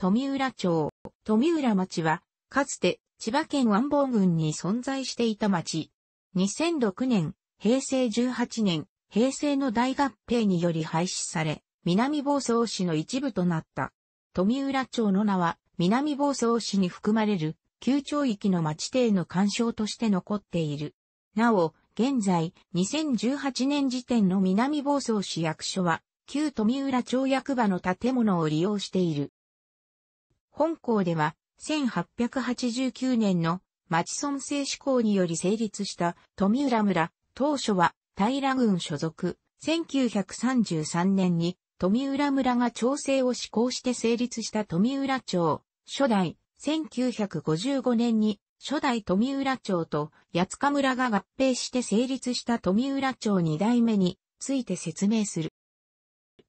富浦町、富浦町は、かつて千葉県安房郡に存在していた町。2006年、平成18年、平成の大合併により廃止され、南房総市の一部となった。富浦町の名は、南房総市に含まれる、旧町域の町邸の干渉として残っている。なお、現在、2018年時点の南房総市役所は、旧富浦町役場の建物を利用している。本校では、1889年の町村制施行により成立した富浦村、当初は平郡所属、1933年に富浦村が調整を施行して成立した富浦町、初代、1955年に初代富浦町と八塚村が合併して成立した富浦町二代目について説明する。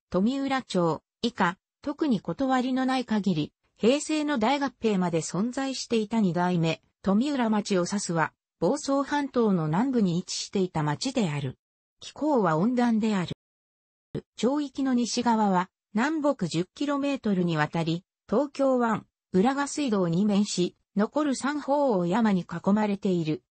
富浦町以下、特に断りのない限り、平成の大合併まで存在していた二代目、富浦町を指すは、房総半島の南部に位置していた町である。気候は温暖である。町域の西側は、南北 10km にわたり、東京湾、浦賀水道に面し、残る三方を山に囲まれている。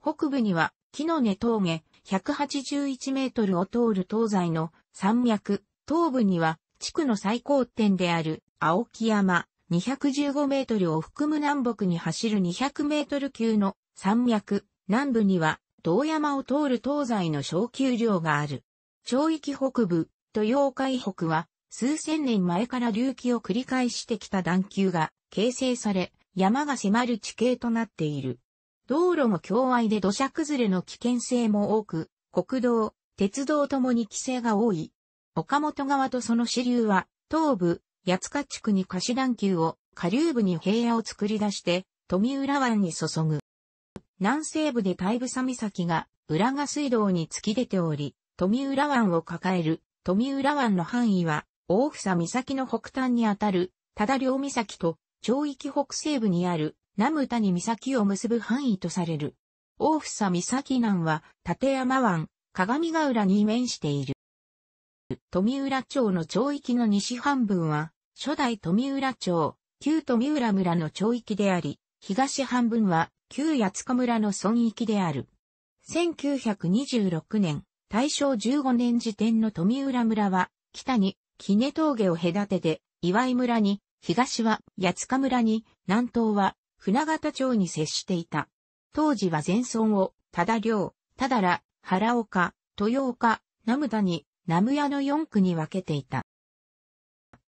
北部には、木の根峠、181メートルを通る東西の山脈、東部には、地区の最高点である青木山、215メートルを含む南北に走る200メートル級の山脈、南部には、道山を通る東西の小丘陵がある。長域北部、と洋海北は、数千年前から隆起を繰り返してきた段丘が形成され、山が迫る地形となっている。道路も境愛で土砂崩れの危険性も多く、国道、鉄道ともに規制が多い。岡本川とその支流は、東部、八塚地区に貸し団球を、下流部に平野を作り出して、富浦湾に注ぐ。南西部で大部佐岬が、浦賀水道に突き出ており、富浦湾を抱える、富浦湾の範囲は、大房岬の北端にあたる、忠良岬と、町域北西部にある、南谷岬を結ぶ範囲とされる。大房岬南は、立山湾、鏡ヶ浦に面している。富浦町の町域の西半分は、初代富浦町、旧富浦村の町域であり、東半分は、旧八塚村の村域である。1926年、大正15年時点の富浦村は、北に、杵峠を隔てて、岩井村に、東は八塚村に、南東は船形町に接していた。当時は全村を、ただ領、ただら、原岡、豊岡、南無田に、ナムヤの4区に分けていた。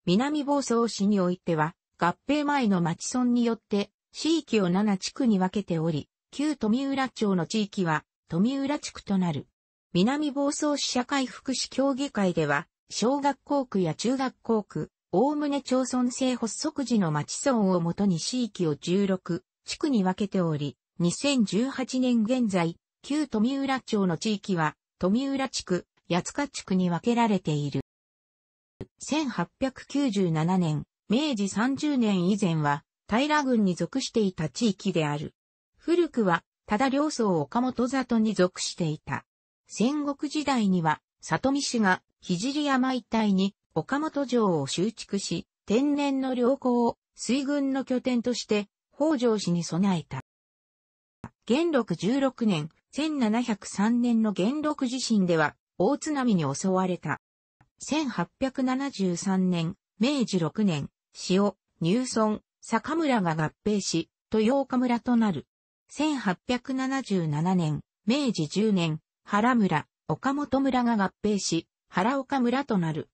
南房総市においては、合併前の町村によって、地域を7地区に分けており、旧富浦町の地域は、富浦地区となる。南房総市社会福祉協議会では、小学校区や中学校区、おおむね町村制発足時の町村をもとに地域を16地区に分けており、2018年現在、旧富浦町の地域は、富浦地区、八塚地区に分けられている。1897年、明治30年以前は、平郡に属していた地域である。古くは、ただ両層岡本里に属していた。戦国時代には、里見氏が、聖山一帯に、岡本城を修築し、天然の良港を水軍の拠点として、北条氏に備えた。元禄16年、1703年の元禄地震では、大津波に襲われた。1873年、明治6年、塩、入村、坂村が合併し、豊岡村となる。1877年、明治10年、原村、岡本村が合併し、原岡村となる。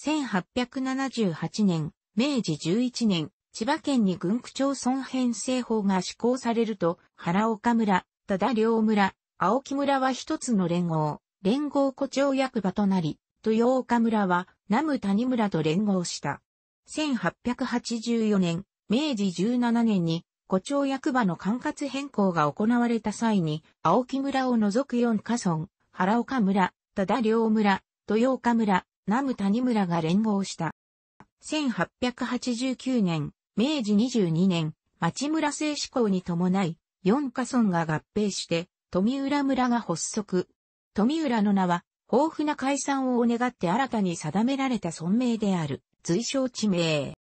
1878年、明治11年、千葉県に軍区町村編成法が施行されると、原岡村、忠良村、青木村は一つの連合。連合古町役場となり、豊岡村は南無谷村と連合した。1884年、明治17年に、古町役場の管轄変更が行われた際に、青木村を除く4カ村、原岡村、忠良村、豊岡村、南無谷村が連合した。1889年、明治22年、町村制施行に伴い、4カ村が合併して、富浦村が発足。富浦の名は、豊富な解散を願って新たに定められた村名である、随称地名。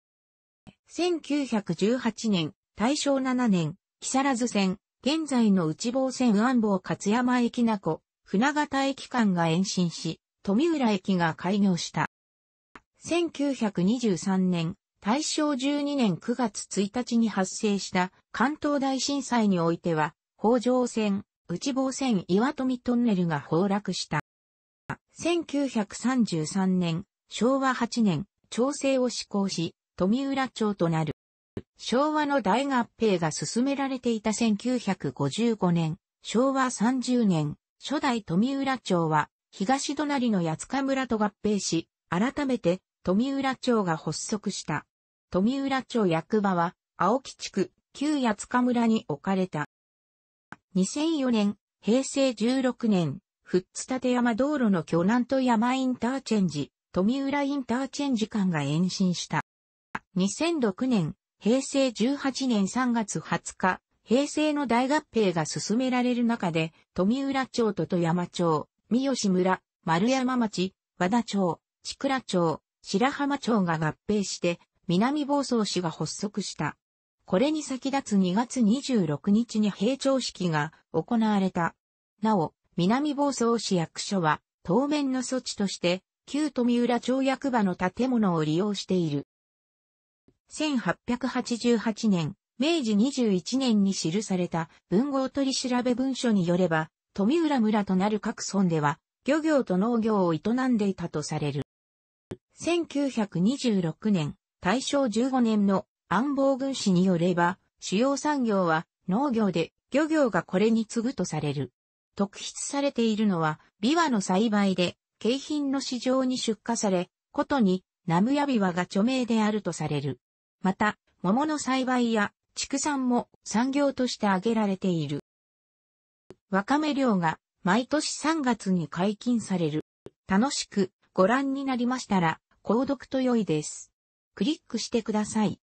1918年、大正7年、木更津線、現在の内房線安房勝山駅名古、船形駅間が延伸し、富浦駅が開業した。1923年、大正12年9月1日に発生した関東大震災においては、北条線、内房線岩富トンネルが崩落した。1933年、昭和8年、調整を施行し、富浦町となる。昭和の大合併が進められていた1955年、昭和30年、初代富浦町は、東隣の八塚村と合併し、改めて富浦町が発足した。富浦町役場は、青木地区、旧八塚村に置かれた。2004年、平成16年、富津立山道路の巨南と山インターチェンジ、富浦インターチェンジ間が延伸した。2006年、平成18年3月20日、平成の大合併が進められる中で、富浦町と富山町、三好村、丸山町、和田町、千倉町、白浜町が合併して、南房総市が発足した。これに先立つ2月26日に閉庁式が行われた。なお、南房総市役所は、当面の措置として、旧富浦町役場の建物を利用している。1888年、明治21年に記された文豪取調べ文書によれば、富浦村となる各村では、漁業と農業を営んでいたとされる。1926年、大正15年の安房軍師によれば、主要産業は農業で漁業がこれに次ぐとされる。特筆されているのは、ビワの栽培で、景品の市場に出荷され、ことに、ナムヤビワが著名であるとされる。また、桃の栽培や畜産も産業として挙げられている。わかめ漁が毎年3月に解禁される。楽しくご覧になりましたら、購読と良いです。クリックしてください。